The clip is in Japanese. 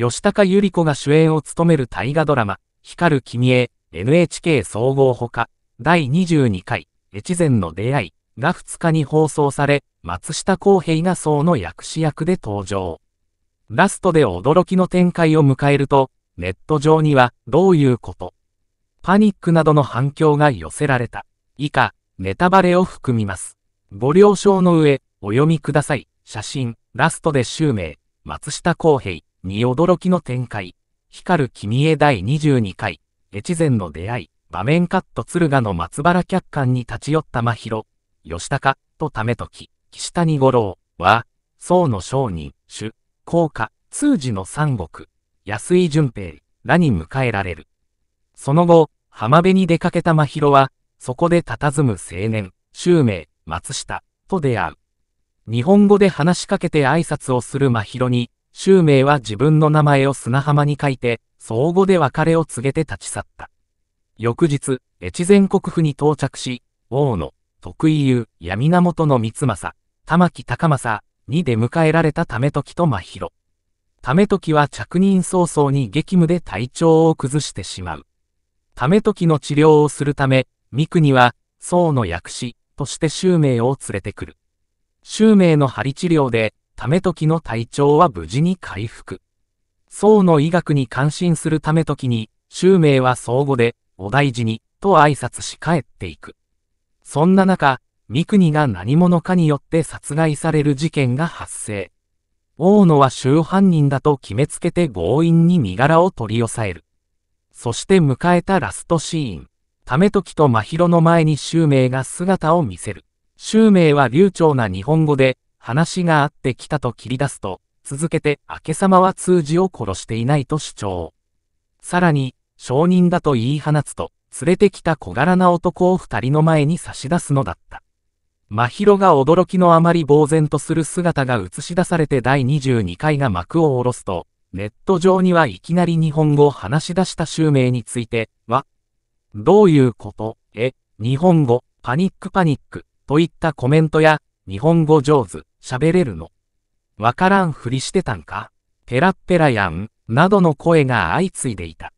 吉高由里子が主演を務める大河ドラマ、光る君へ、NHK 総合ほか、第22回、越前の出会いが2日に放送され、松下洸平が宋の薬師役で登場。ラストで驚きの展開を迎えると、ネット上には、どういうことパニックなどの反響が寄せられた。以下、ネタバレを含みます。ご了承の上、お読みください。写真、ラストで襲名、松下洸平。に驚きの展開。光る君へ第22回、越前の出会い、場面カット敦賀の松原客観に立ち寄った真宙、吉高、とためとき、岸谷五郎、は、宋の商人、主、高家、通詞の三国、安井淳平、らに迎えられる。その後、浜辺に出かけた真宙は、そこで佇む青年、襲名、松下、と出会う。日本語で話しかけて挨拶をする真宙に、襲名は自分の名前を砂浜に書いて、相互で別れを告げて立ち去った。翌日、越前国府に到着し、王の、徳井優、闇元の三政、玉木高政、に出迎えられた為時と真宙。為時は着任早々に激務で体調を崩してしまう。為時の治療をするため、三国は、宋の薬師として襲名を連れてくる。襲名の針治療で、ときの体調は無事に回復。宋の医学に感心する為時に、襲名は相互で、お大事に、と挨拶し帰っていく。そんな中、三国が何者かによって殺害される事件が発生。大野は周犯人だと決めつけて強引に身柄を取り押さえる。そして迎えたラストシーン。為めと真宙の前に襲名が姿を見せる。襲名は流暢な日本語で、話があってきたと切り出すと、続けて明様は通じを殺していないと主張。さらに、証人だと言い放つと、連れてきた小柄な男を二人の前に差し出すのだった。真宙が驚きのあまり呆然とする姿が映し出されて第22回が幕を下ろすと、ネット上にはいきなり日本語を話し出した襲名については、どういうことえ、日本語、パニックパニック、といったコメントや、日本語上手、喋れるのわからんふりしてたんかペラッペラやん、などの声が相次いでいた。